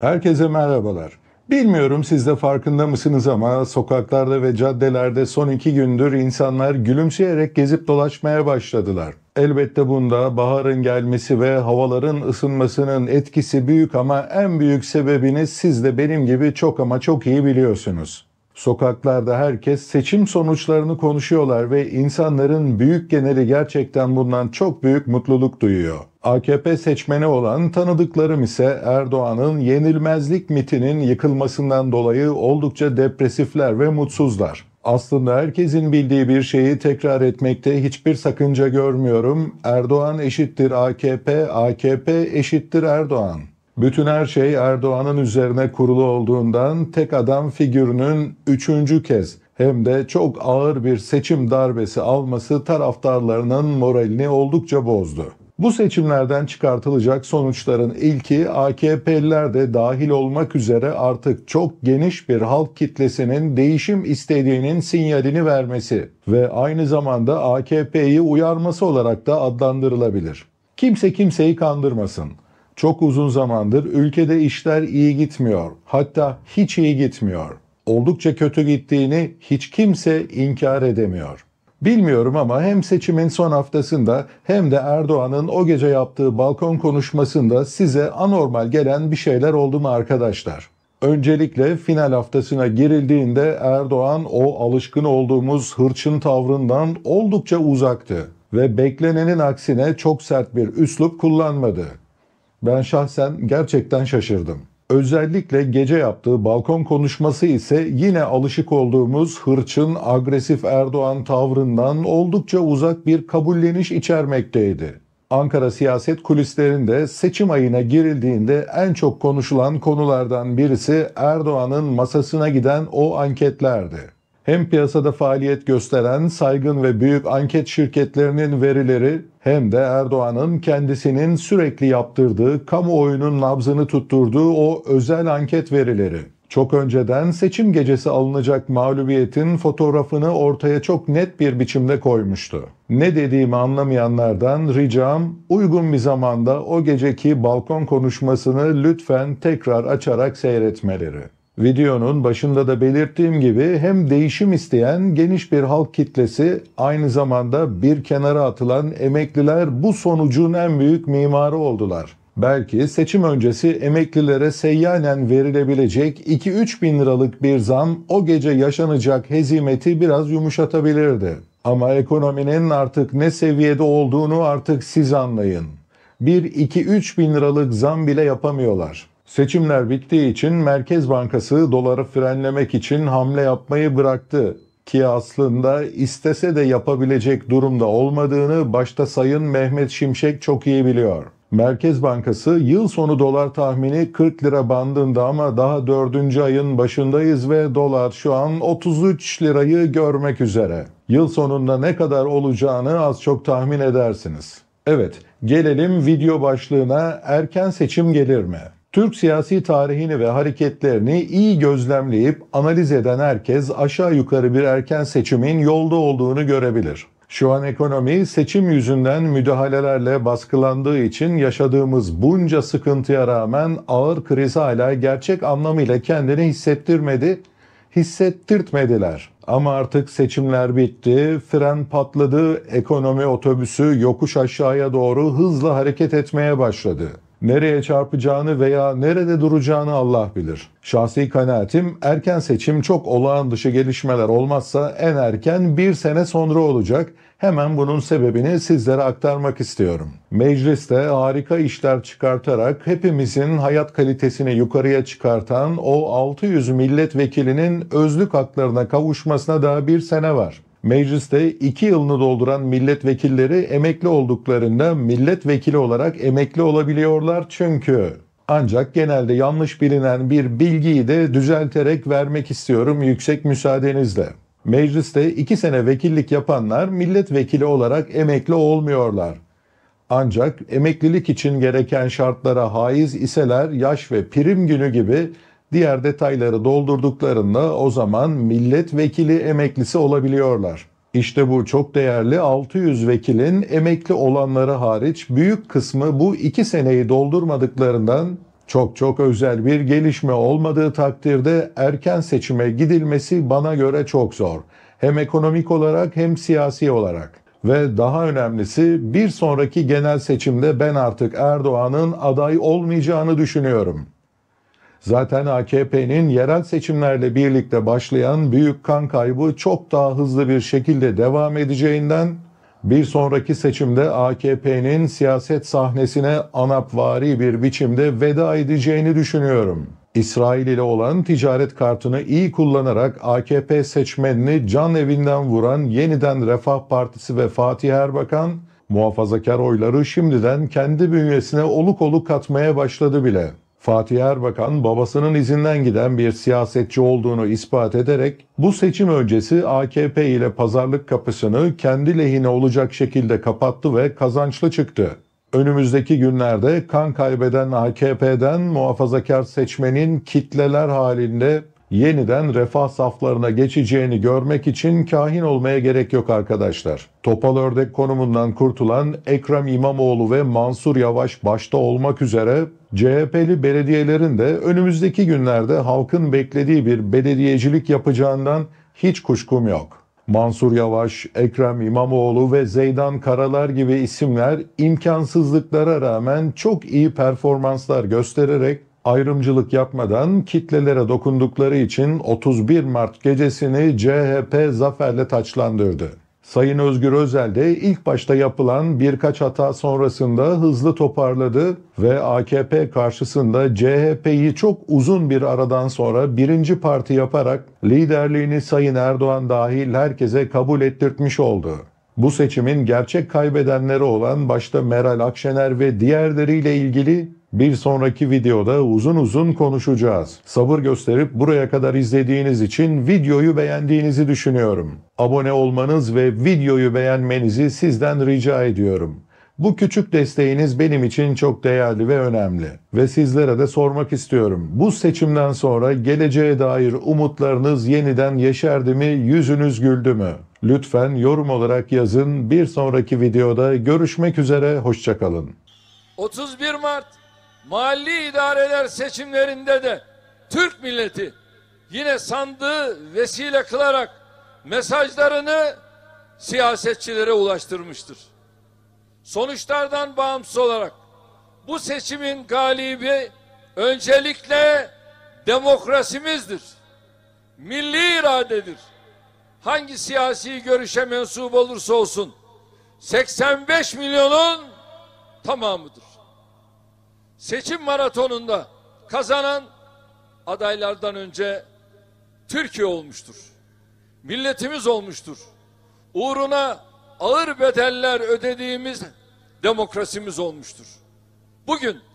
Herkese merhabalar. Bilmiyorum siz de farkında mısınız ama sokaklarda ve caddelerde son iki gündür insanlar gülümseyerek gezip dolaşmaya başladılar. Elbette bunda baharın gelmesi ve havaların ısınmasının etkisi büyük ama en büyük sebebini siz de benim gibi çok ama çok iyi biliyorsunuz. Sokaklarda herkes seçim sonuçlarını konuşuyorlar ve insanların büyük geneli gerçekten bundan çok büyük mutluluk duyuyor. AKP seçmeni olan tanıdıklarım ise Erdoğan'ın yenilmezlik mitinin yıkılmasından dolayı oldukça depresifler ve mutsuzlar. Aslında herkesin bildiği bir şeyi tekrar etmekte hiçbir sakınca görmüyorum. Erdoğan eşittir AKP, AKP eşittir Erdoğan. Bütün her şey Erdoğan'ın üzerine kurulu olduğundan tek adam figürünün üçüncü kez hem de çok ağır bir seçim darbesi alması taraftarlarının moralini oldukça bozdu. Bu seçimlerden çıkartılacak sonuçların ilki AKP'liler de dahil olmak üzere artık çok geniş bir halk kitlesinin değişim istediğinin sinyalini vermesi ve aynı zamanda AKP'yi uyarması olarak da adlandırılabilir. Kimse kimseyi kandırmasın. Çok uzun zamandır ülkede işler iyi gitmiyor. Hatta hiç iyi gitmiyor. Oldukça kötü gittiğini hiç kimse inkar edemiyor. Bilmiyorum ama hem seçimin son haftasında hem de Erdoğan'ın o gece yaptığı balkon konuşmasında size anormal gelen bir şeyler oldu mu arkadaşlar? Öncelikle final haftasına girildiğinde Erdoğan o alışkın olduğumuz hırçın tavrından oldukça uzaktı ve beklenenin aksine çok sert bir üslup kullanmadı. Ben şahsen gerçekten şaşırdım. Özellikle gece yaptığı balkon konuşması ise yine alışık olduğumuz hırçın, agresif Erdoğan tavrından oldukça uzak bir kabulleniş içermekteydi. Ankara siyaset kulislerinde seçim ayına girildiğinde en çok konuşulan konulardan birisi Erdoğan'ın masasına giden o anketlerdi hem piyasada faaliyet gösteren saygın ve büyük anket şirketlerinin verileri hem de Erdoğan'ın kendisinin sürekli yaptırdığı kamuoyunun nabzını tutturduğu o özel anket verileri. Çok önceden seçim gecesi alınacak mağlubiyetin fotoğrafını ortaya çok net bir biçimde koymuştu. Ne dediğimi anlamayanlardan ricam uygun bir zamanda o geceki balkon konuşmasını lütfen tekrar açarak seyretmeleri. Videonun başında da belirttiğim gibi hem değişim isteyen geniş bir halk kitlesi aynı zamanda bir kenara atılan emekliler bu sonucun en büyük mimarı oldular. Belki seçim öncesi emeklilere seyyanen verilebilecek 2-3 bin liralık bir zam o gece yaşanacak hezimeti biraz yumuşatabilirdi. Ama ekonominin artık ne seviyede olduğunu artık siz anlayın. 1-2-3 bin liralık zam bile yapamıyorlar. Seçimler bittiği için Merkez Bankası doları frenlemek için hamle yapmayı bıraktı ki aslında istese de yapabilecek durumda olmadığını başta Sayın Mehmet Şimşek çok iyi biliyor. Merkez Bankası yıl sonu dolar tahmini 40 lira bandında ama daha 4. ayın başındayız ve dolar şu an 33 lirayı görmek üzere. Yıl sonunda ne kadar olacağını az çok tahmin edersiniz. Evet, gelelim video başlığına erken seçim gelir mi? Türk siyasi tarihini ve hareketlerini iyi gözlemleyip analiz eden herkes aşağı yukarı bir erken seçimin yolda olduğunu görebilir. Şu an ekonomi seçim yüzünden müdahalelerle baskılandığı için yaşadığımız bunca sıkıntıya rağmen ağır kriz hala gerçek anlamıyla kendini hissettirmedi, hissettirtmediler. Ama artık seçimler bitti, fren patladı, ekonomi otobüsü yokuş aşağıya doğru hızla hareket etmeye başladı nereye çarpacağını veya nerede duracağını Allah bilir. Şahsi kanaatim erken seçim çok olağan dışı gelişmeler olmazsa en erken bir sene sonra olacak. Hemen bunun sebebini sizlere aktarmak istiyorum. Mecliste harika işler çıkartarak hepimizin hayat kalitesini yukarıya çıkartan o 600 milletvekilinin özlük haklarına kavuşmasına daha bir sene var. Mecliste 2 yılını dolduran milletvekilleri emekli olduklarında milletvekili olarak emekli olabiliyorlar çünkü. Ancak genelde yanlış bilinen bir bilgiyi de düzelterek vermek istiyorum yüksek müsaadenizle. Mecliste 2 sene vekillik yapanlar milletvekili olarak emekli olmuyorlar. Ancak emeklilik için gereken şartlara haiz iseler yaş ve prim günü gibi Diğer detayları doldurduklarında o zaman milletvekili emeklisi olabiliyorlar. İşte bu çok değerli 600 vekilin emekli olanları hariç büyük kısmı bu iki seneyi doldurmadıklarından çok çok özel bir gelişme olmadığı takdirde erken seçime gidilmesi bana göre çok zor. Hem ekonomik olarak hem siyasi olarak. Ve daha önemlisi bir sonraki genel seçimde ben artık Erdoğan'ın aday olmayacağını düşünüyorum.'' Zaten AKP'nin yerel seçimlerle birlikte başlayan büyük kan kaybı çok daha hızlı bir şekilde devam edeceğinden bir sonraki seçimde AKP'nin siyaset sahnesine anapvari bir biçimde veda edeceğini düşünüyorum. İsrail ile olan ticaret kartını iyi kullanarak AKP seçmenini can evinden vuran yeniden Refah Partisi ve Fatih Erbakan, muhafazakar oyları şimdiden kendi bünyesine oluk oluk katmaya başladı bile. Fatih Erbakan babasının izinden giden bir siyasetçi olduğunu ispat ederek bu seçim öncesi AKP ile pazarlık kapısını kendi lehine olacak şekilde kapattı ve kazançlı çıktı. Önümüzdeki günlerde kan kaybeden AKP'den muhafazakar seçmenin kitleler halinde yeniden refah saflarına geçeceğini görmek için kahin olmaya gerek yok arkadaşlar. Topal ördek konumundan kurtulan Ekrem İmamoğlu ve Mansur Yavaş başta olmak üzere CHP'li belediyelerin de önümüzdeki günlerde halkın beklediği bir belediyecilik yapacağından hiç kuşkum yok. Mansur Yavaş, Ekrem İmamoğlu ve Zeydan Karalar gibi isimler imkansızlıklara rağmen çok iyi performanslar göstererek ayrımcılık yapmadan kitlelere dokundukları için 31 Mart gecesini CHP zaferle taçlandırdı. Sayın Özgür Özel de ilk başta yapılan birkaç hata sonrasında hızlı toparladı ve AKP karşısında CHP'yi çok uzun bir aradan sonra birinci parti yaparak liderliğini Sayın Erdoğan dahil herkese kabul ettirtmiş oldu. Bu seçimin gerçek kaybedenleri olan başta Meral Akşener ve diğerleriyle ilgili bir sonraki videoda uzun uzun konuşacağız. Sabır gösterip buraya kadar izlediğiniz için videoyu beğendiğinizi düşünüyorum. Abone olmanız ve videoyu beğenmenizi sizden rica ediyorum. Bu küçük desteğiniz benim için çok değerli ve önemli. Ve sizlere de sormak istiyorum. Bu seçimden sonra geleceğe dair umutlarınız yeniden yeşerdi mi, yüzünüz güldü mü? Lütfen yorum olarak yazın. Bir sonraki videoda görüşmek üzere, hoşçakalın. 31 Mart Mali idareler seçimlerinde de Türk milleti yine sandığı vesile kılarak mesajlarını siyasetçilere ulaştırmıştır. Sonuçlardan bağımsız olarak bu seçimin galibi öncelikle demokrasimizdir. Milli iradedir. Hangi siyasi görüşe mensup olursa olsun 85 milyonun tamamıdır seçim maratonunda kazanan adaylardan önce Türkiye olmuştur. Milletimiz olmuştur. Uğruna ağır bedeller ödediğimiz demokrasimiz olmuştur. Bugün